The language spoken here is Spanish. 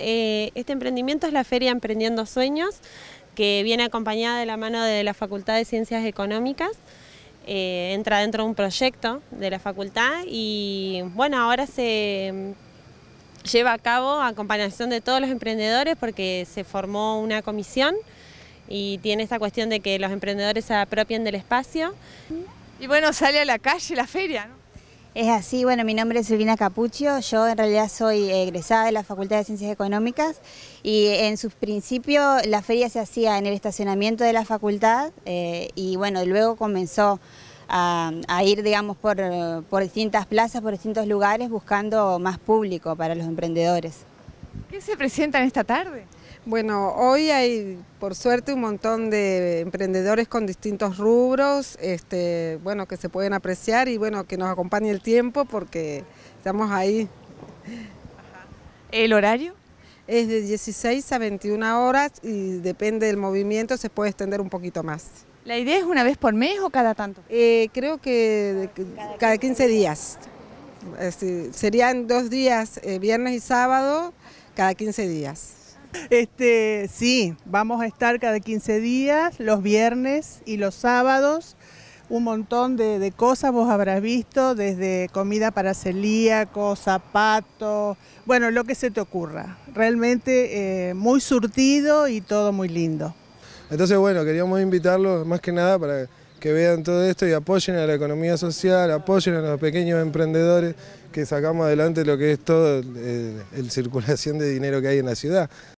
Eh, este emprendimiento es la Feria Emprendiendo Sueños, que viene acompañada de la mano de la Facultad de Ciencias Económicas. Eh, entra dentro de un proyecto de la facultad y bueno, ahora se mm, lleva a cabo acompañación de todos los emprendedores porque se formó una comisión y tiene esta cuestión de que los emprendedores se apropien del espacio. Y bueno, sale a la calle la feria, es así, bueno, mi nombre es Silvina Capuccio, yo en realidad soy egresada de la Facultad de Ciencias Económicas y en sus principios la feria se hacía en el estacionamiento de la facultad eh, y bueno, luego comenzó a, a ir, digamos, por, por distintas plazas, por distintos lugares, buscando más público para los emprendedores. ¿Qué se presentan esta tarde? Bueno, hoy hay por suerte un montón de emprendedores con distintos rubros, este, bueno, que se pueden apreciar y bueno, que nos acompañe el tiempo porque estamos ahí. ¿El horario? Es de 16 a 21 horas y depende del movimiento se puede extender un poquito más. ¿La idea es una vez por mes o cada tanto? Eh, creo que cada 15 días. Este, serían dos días, eh, viernes y sábado, cada 15 días. Este, sí, vamos a estar cada 15 días, los viernes y los sábados. Un montón de, cosas vos habrás visto, desde comida para celíacos, zapatos, bueno, lo que se te ocurra. Realmente eh, muy surtido y todo muy lindo. Entonces, bueno, queríamos invitarlos más que nada para que vean todo esto y apoyen a la economía social, apoyen a los pequeños emprendedores que sacamos adelante lo que es todo eh, el circulación de dinero que hay en la ciudad.